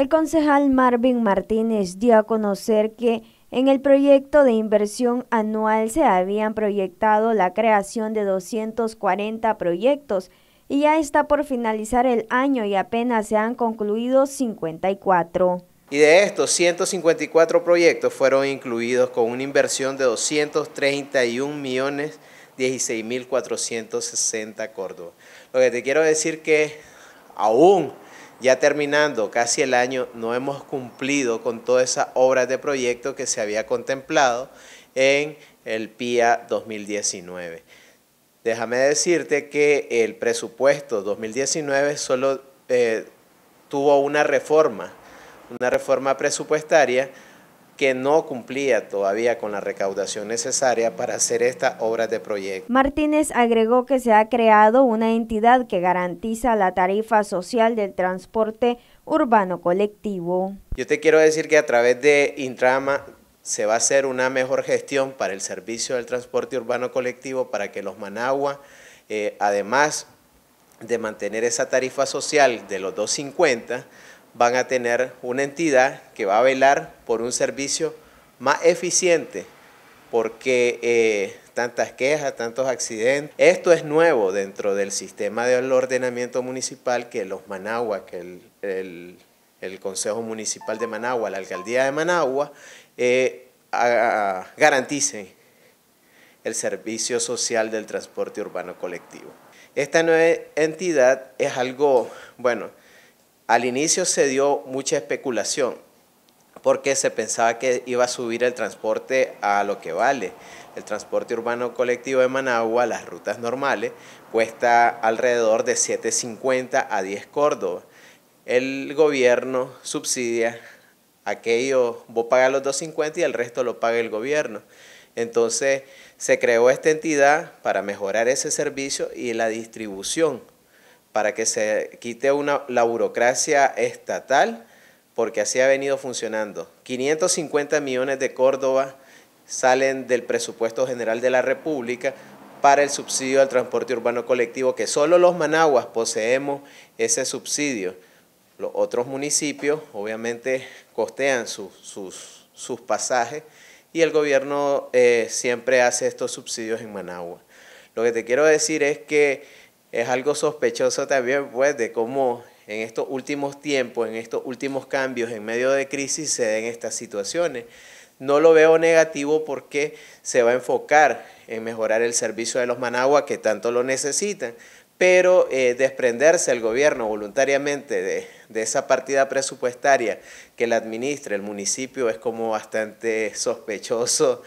El concejal Marvin Martínez dio a conocer que en el proyecto de inversión anual se habían proyectado la creación de 240 proyectos y ya está por finalizar el año y apenas se han concluido 54. Y de estos, 154 proyectos fueron incluidos con una inversión de 231 millones Lo que te quiero decir que aún ya terminando casi el año, no hemos cumplido con toda esa obra de proyecto que se había contemplado en el PIA 2019. Déjame decirte que el presupuesto 2019 solo eh, tuvo una reforma, una reforma presupuestaria que no cumplía todavía con la recaudación necesaria para hacer esta obra de proyecto. Martínez agregó que se ha creado una entidad que garantiza la tarifa social del transporte urbano colectivo. Yo te quiero decir que a través de Intrama se va a hacer una mejor gestión para el servicio del transporte urbano colectivo para que los Managua, eh, además de mantener esa tarifa social de los 250, van a tener una entidad que va a velar por un servicio más eficiente, porque eh, tantas quejas, tantos accidentes, esto es nuevo dentro del sistema del ordenamiento municipal que los Managua, que el, Consejo Municipal de Managua, la Alcaldía de Managua, eh, garanticen el servicio social del transporte urbano colectivo. Esta nueva entidad es algo, bueno, al inicio se dio mucha especulación porque se pensaba que iba a subir el transporte a lo que vale. El transporte urbano colectivo de Managua, las rutas normales, cuesta alrededor de 7.50 a 10 Córdoba. El gobierno subsidia aquello, vos pagas los 2.50 y el resto lo paga el gobierno. Entonces se creó esta entidad para mejorar ese servicio y la distribución para que se quite una, la burocracia estatal, porque así ha venido funcionando. 550 millones de Córdoba salen del presupuesto general de la República para el subsidio al transporte urbano colectivo, que solo los managuas poseemos ese subsidio. Los otros municipios obviamente costean sus, sus, pasajes y el gobierno eh, siempre hace estos subsidios en Managua. Lo que te quiero decir es que es algo sospechoso también, pues, de cómo en estos últimos tiempos, en estos últimos cambios, en medio de crisis, se den estas situaciones. No lo veo negativo porque se va a enfocar en mejorar el servicio de los Managua que tanto lo necesitan, pero eh, desprenderse el gobierno voluntariamente de, de, esa partida presupuestaria que la administra el municipio es como bastante sospechoso.